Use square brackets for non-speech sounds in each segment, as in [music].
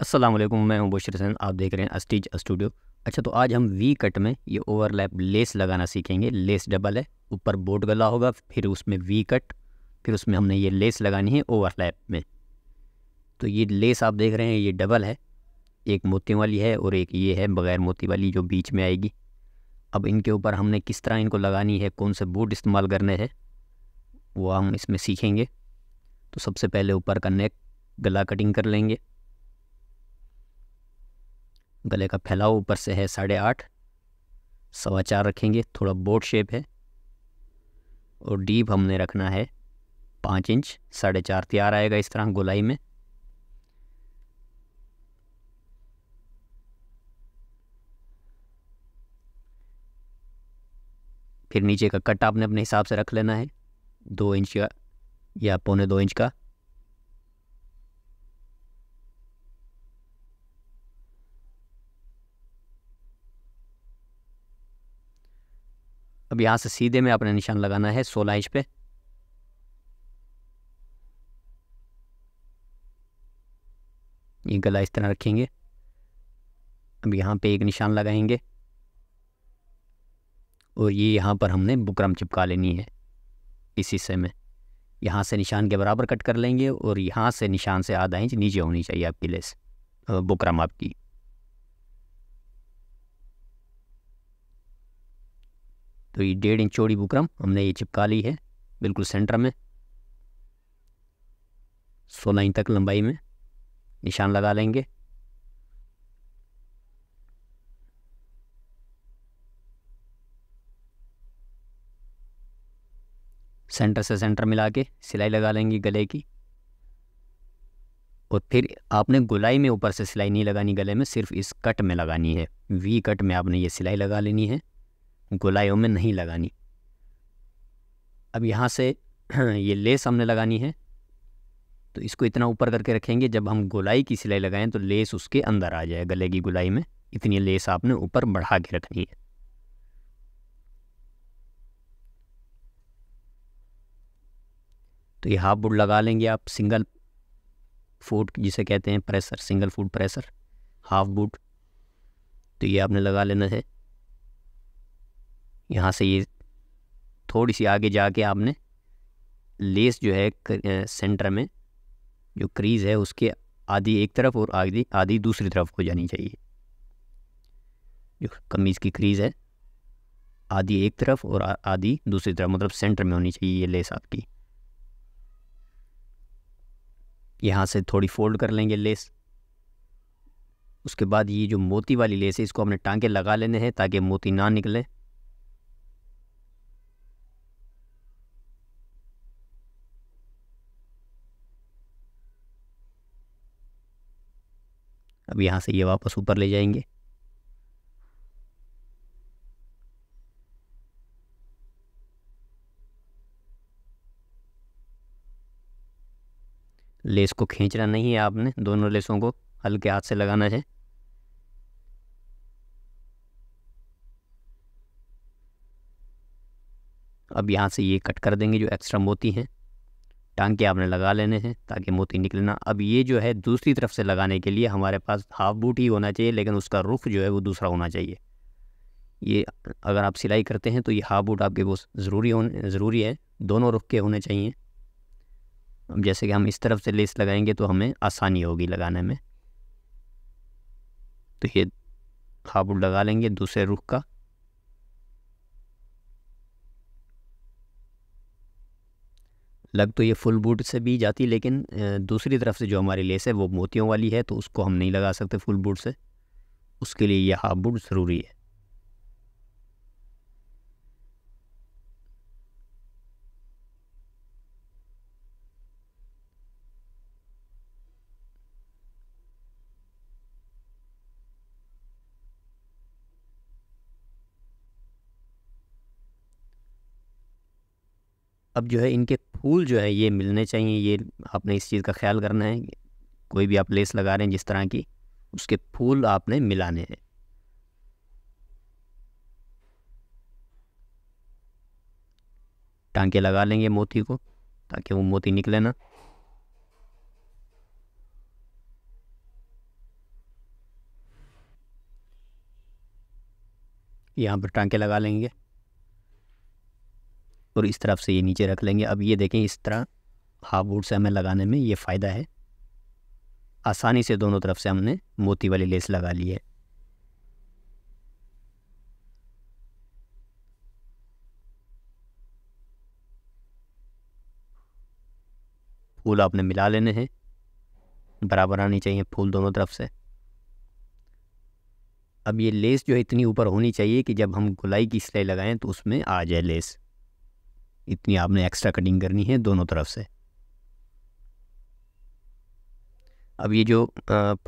अस्सलाम वालेकुम मैं हूं बशर हसन आप देख रहे हैं अस्टिज स्टूडियो अच्छा तो आज हम वी कट में ये ओवरलैप लेस लगाना सीखेंगे लेस डबल है ऊपर बोट गला होगा फिर उसमें वी कट फिर उसमें हमने ये लेस लगानी है ओवरलैप में तो ये लेस आप देख रहे हैं ये डबल है एक मोती वाली है और एक ये है बग़ैर मोती वाली जो बीच में आएगी अब इनके ऊपर हमने किस तरह इनको लगानी है कौन से बूट इस्तेमाल करने हैं वो हम इसमें सीखेंगे तो सबसे पहले ऊपर का नेक गला कटिंग कर लेंगे गले का फैलाव ऊपर से है साढ़े आठ सवा चार रखेंगे थोड़ा बोट शेप है और डीप हमने रखना है पाँच इंच साढ़े चार तैयार आएगा इस तरह गोलाई में फिर नीचे का कट आपने अपने हिसाब से रख लेना है दो इंच का या पौने दो इंच का अब यहाँ से सीधे में आपने निशान लगाना है सोलह इंच पे ये गला इस तरह रखेंगे अब यहाँ पे एक निशान लगाएंगे और ये यहाँ पर हमने बुकरम चिपका लेनी है इस हिस्से में यहाँ से निशान के बराबर कट कर लेंगे और यहाँ से निशान से आधा इंच नीचे होनी चाहिए आपकी लेस बुकरम आपकी तो ये डेढ़ इंच चौड़ी बुकरम हमने ये चिपका ली है बिल्कुल सेंटर में सोलह इंच तक लंबाई में निशान लगा लेंगे सेंटर से सेंटर मिला के सिलाई लगा लेंगे गले की और फिर आपने गुलाई में ऊपर से सिलाई नहीं लगानी गले में सिर्फ इस कट में लगानी है वी कट में आपने ये सिलाई लगा लेनी है गोलाइयों में नहीं लगानी अब यहाँ से [clears throat] ये लेस हमने लगानी है तो इसको इतना ऊपर करके रखेंगे जब हम गोलाई की सिलाई लगाएं तो लेस उसके अंदर आ जाए गले की गोलाई में इतनी लेस आपने ऊपर बढ़ा के रखनी है तो ये हाफ बुड लगा लेंगे आप सिंगल फूट जिसे कहते हैं presser single foot presser half बुड तो ये आपने लगा लेना है यहाँ से ये थोड़ी सी आगे जाके आपने लेस जो है सेंटर में जो क्रीज़ है उसके आधी एक तरफ और आधी आधी दूसरी तरफ हो जानी चाहिए जो कमीज़ की क्रीज़ है आधी एक तरफ और आधी दूसरी तरफ मतलब सेंटर में होनी चाहिए ये लेस आपकी यहाँ से थोड़ी फोल्ड कर लेंगे लेस उसके बाद ये जो मोती वाली लेस है इसको हमने टांके लगा लेने हैं ताकि मोती ना निकले अब यहाँ से ये वापस ऊपर ले जाएंगे लेस को खींचना नहीं है आपने दोनों लेसों को हल्के हाथ से लगाना है अब यहाँ से ये कट कर देंगे जो एक्स्ट्रा मोती हैं टांके के आपने लगा लेने हैं ताकि मोती निकले ना अब ये जो है दूसरी तरफ से लगाने के लिए हमारे पास हाफ बूट ही होना चाहिए लेकिन उसका रुख जो है वो दूसरा होना चाहिए ये अगर आप सिलाई करते हैं तो ये हाफ बूट आपके बहुत ज़रूरी होने ज़रूरी है दोनों रुख के होने चाहिए अब जैसे कि हम इस तरफ से लेस लगाएंगे तो हमें आसानी होगी लगाने में तो ये हाफ बूट लगा लेंगे दूसरे रुख का लग तो ये फुल बूट से भी जाती लेकिन दूसरी तरफ से जो हमारी लेस है वो मोतियों वाली है तो उसको हम नहीं लगा सकते फुल बूट से उसके लिए ये हाफ बूट ज़रूरी है अब जो है इनके फूल जो है ये मिलने चाहिए ये आपने इस चीज़ का ख्याल करना है कोई भी आप लेस लगा रहे हैं जिस तरह की उसके फूल आपने मिलाने हैं टांके लगा लेंगे मोती को ताकि वो मोती निकले ना यहाँ पर टांके लगा लेंगे और इस तरफ से ये नीचे रख लेंगे अब ये देखें इस तरह हाफ बूट से हमें लगाने में ये फ़ायदा है आसानी से दोनों तरफ से हमने मोती वाली लेस लगा ली है फूल आपने मिला लेने हैं बराबर आनी चाहिए फूल दोनों तरफ से अब ये लेस जो है इतनी ऊपर होनी चाहिए कि जब हम गुलाई की सिलाई लगाएं तो उसमें आ जाए लेस इतनी आपने एक्स्ट्रा कटिंग करनी है दोनों तरफ से अब ये जो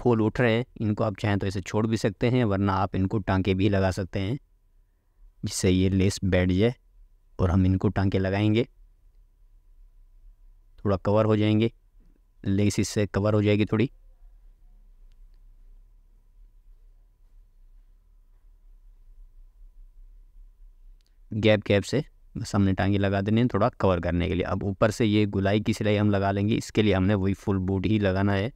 फूल उठ रहे हैं इनको आप चाहें तो इसे छोड़ भी सकते हैं वरना आप इनको टांके भी लगा सकते हैं जिससे ये लेस बैठ जाए और हम इनको टांके लगाएंगे थोड़ा कवर हो जाएंगे लेस इससे कवर हो जाएगी थोड़ी गैप गैप से सामने टांगी लगा देनी है थोड़ा कवर करने के लिए अब ऊपर से ये गुलाई की सिलाई हम लगा लेंगे इसके लिए हमने वही फुल बूट ही लगाना है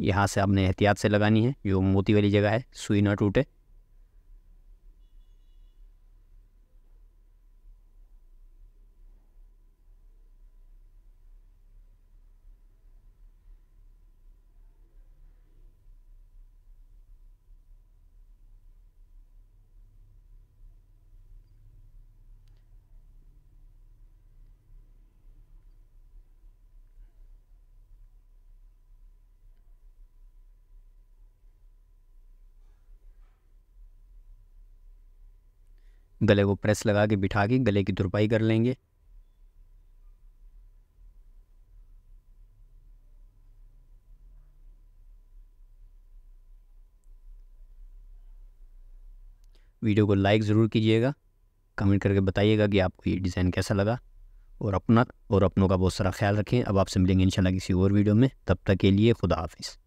यहाँ से आपने एहतियात से लगानी है जो मोती वाली जगह है सुई ना टूटे गले को प्रेस लगा के बिठा के गले की तुरपाई कर लेंगे वीडियो को लाइक ज़रूर कीजिएगा कमेंट करके बताइएगा कि आपको ये डिज़ाइन कैसा लगा और अपना और अपनों का बहुत सारा ख्याल रखें अब आपसे मिलेंगे इंशाल्लाह किसी और वीडियो में तब तक के लिए खुदा हाफिज़